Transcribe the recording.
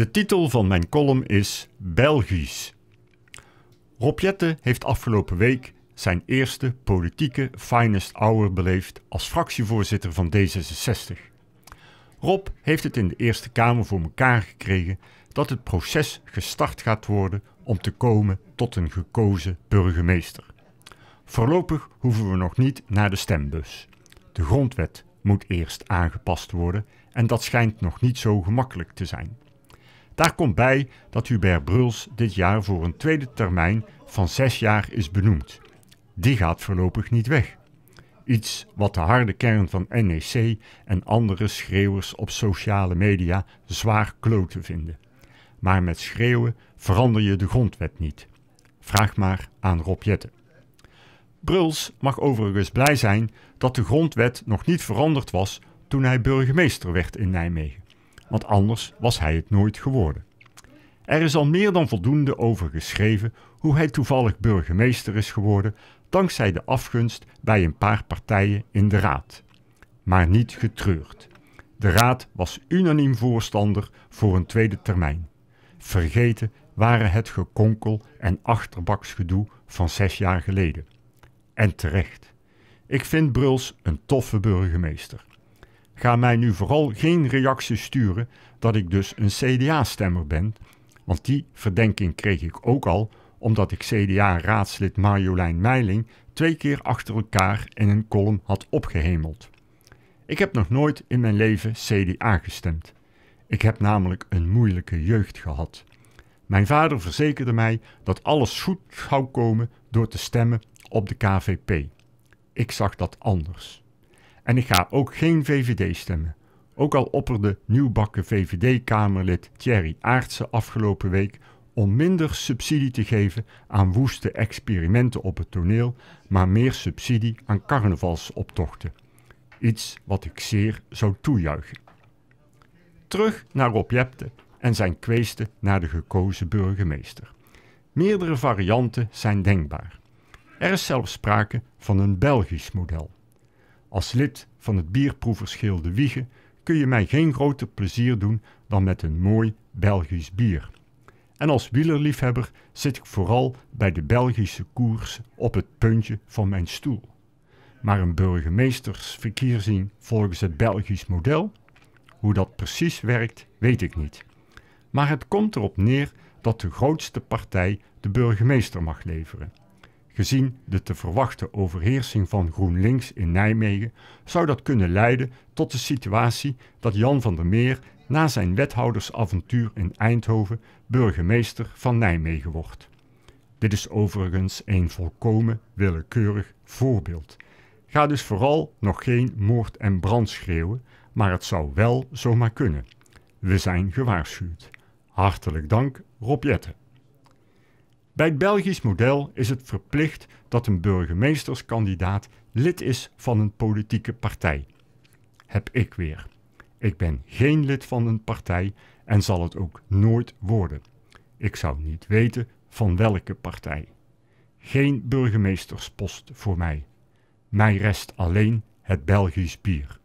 De titel van mijn column is Belgisch. Rob Jette heeft afgelopen week zijn eerste politieke finest hour beleefd als fractievoorzitter van D66. Rob heeft het in de Eerste Kamer voor elkaar gekregen dat het proces gestart gaat worden om te komen tot een gekozen burgemeester. Voorlopig hoeven we nog niet naar de stembus. De grondwet moet eerst aangepast worden en dat schijnt nog niet zo gemakkelijk te zijn. Daar komt bij dat Hubert Bruls dit jaar voor een tweede termijn van zes jaar is benoemd. Die gaat voorlopig niet weg. Iets wat de harde kern van NEC en andere schreeuwers op sociale media zwaar kloten vinden. Maar met schreeuwen verander je de grondwet niet. Vraag maar aan Rob Bruls mag overigens blij zijn dat de grondwet nog niet veranderd was toen hij burgemeester werd in Nijmegen want anders was hij het nooit geworden. Er is al meer dan voldoende over geschreven hoe hij toevallig burgemeester is geworden dankzij de afgunst bij een paar partijen in de raad. Maar niet getreurd. De raad was unaniem voorstander voor een tweede termijn. Vergeten waren het gekonkel en achterbaksgedoe van zes jaar geleden. En terecht. Ik vind Bruls een toffe burgemeester. Ga mij nu vooral geen reactie sturen dat ik dus een CDA-stemmer ben, want die verdenking kreeg ik ook al omdat ik CDA-raadslid Marjolein Meiling twee keer achter elkaar in een kolom had opgehemeld. Ik heb nog nooit in mijn leven CDA gestemd. Ik heb namelijk een moeilijke jeugd gehad. Mijn vader verzekerde mij dat alles goed zou komen door te stemmen op de KVP. Ik zag dat anders. En ik ga ook geen VVD stemmen. Ook al opperde nieuwbakken VVD-Kamerlid Thierry Aartsen afgelopen week om minder subsidie te geven aan woeste experimenten op het toneel, maar meer subsidie aan carnavalsoptochten. Iets wat ik zeer zou toejuichen. Terug naar Rob Jepte en zijn kweesten naar de gekozen burgemeester. Meerdere varianten zijn denkbaar. Er is zelfs sprake van een Belgisch model. Als lid van het bierproeverschil De Wiegen kun je mij geen groter plezier doen dan met een mooi Belgisch bier. En als wielerliefhebber zit ik vooral bij de Belgische koers op het puntje van mijn stoel. Maar een burgemeestersverkiezing volgens het Belgisch model? Hoe dat precies werkt, weet ik niet. Maar het komt erop neer dat de grootste partij de burgemeester mag leveren. Gezien de te verwachten overheersing van GroenLinks in Nijmegen zou dat kunnen leiden tot de situatie dat Jan van der Meer na zijn wethoudersavontuur in Eindhoven burgemeester van Nijmegen wordt. Dit is overigens een volkomen willekeurig voorbeeld. Ga dus vooral nog geen moord en brand schreeuwen, maar het zou wel zomaar kunnen. We zijn gewaarschuwd. Hartelijk dank, Rob Jetten. Bij het Belgisch model is het verplicht dat een burgemeesterskandidaat lid is van een politieke partij. Heb ik weer. Ik ben geen lid van een partij en zal het ook nooit worden. Ik zou niet weten van welke partij. Geen burgemeesterspost voor mij. Mij rest alleen het Belgisch bier.